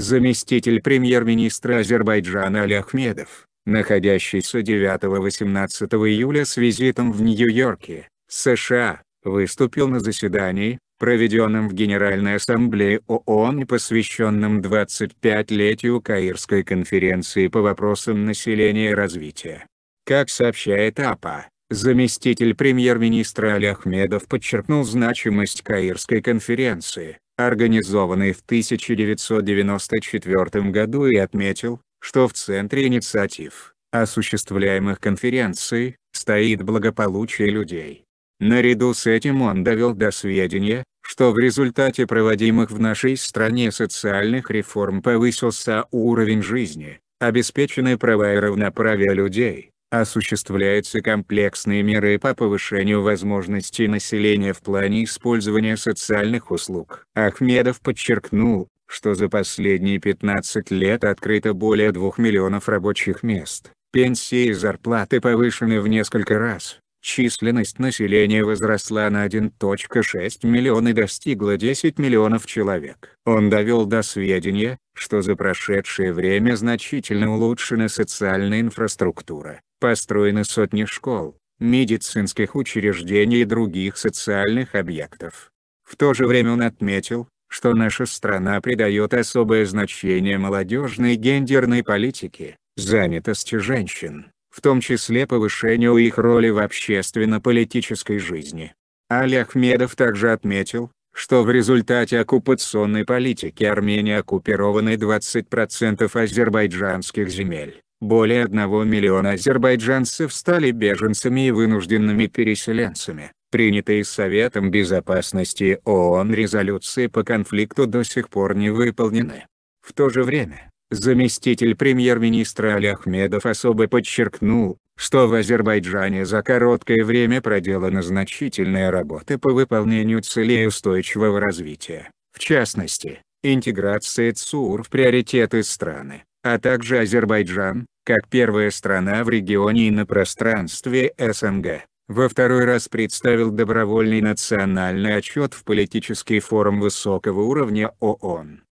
заместитель премьер-министра Азербайджана Али Ахмедов, находящийся 9-18 июля с визитом в Нью-Йорке, США, выступил на заседании, проведенном в Генеральной Ассамблее ООН и посвященном 25-летию Каирской конференции по вопросам населения и развития. Как сообщает АПА, заместитель премьер-министра Али Ахмедов подчеркнул значимость Каирской конференции, организованный в 1994 году и отметил, что в центре инициатив, осуществляемых конференцией, стоит благополучие людей. Наряду с этим он довел до сведения, что в результате проводимых в нашей стране социальных реформ повысился уровень жизни, обеспечены права и равноправие людей, осуществляются комплексные меры по повышению возможностей населения в плане использования социальных услуг. Ахмедов подчеркнул, что за последние 15 лет открыто более 2 миллионов рабочих мест, пенсии и зарплаты повышены в несколько раз, численность населения возросла на 1.6 миллиона и достигла 10 миллионов человек. Он довел до сведения, что за прошедшее время значительно улучшена социальная инфраструктура, Построены сотни школ, медицинских учреждений и других социальных объектов. В то же время он отметил, что наша страна придает особое значение молодежной гендерной политике, занятости женщин, в том числе повышению их роли в общественно-политической жизни. Али Ахмедов также отметил, что в результате оккупационной политики Армения оккупированы 20% азербайджанских земель более 1 миллиона азербайджанцев стали беженцами и вынужденными переселенцами. Принятые Советом Безопасности ООН резолюции по конфликту до сих пор не выполнены. В то же время, заместитель премьер-министра Али Ахмедов особо подчеркнул, что в Азербайджане за короткое время проделана значительная работа по выполнению целей устойчивого развития, в частности, интеграция ЦУР в приоритеты страны, а также Азербайджан, как первая страна в регионе и на пространстве СНГ. Во второй раз представил добровольный национальный отчет в политический форум высокого уровня ООН.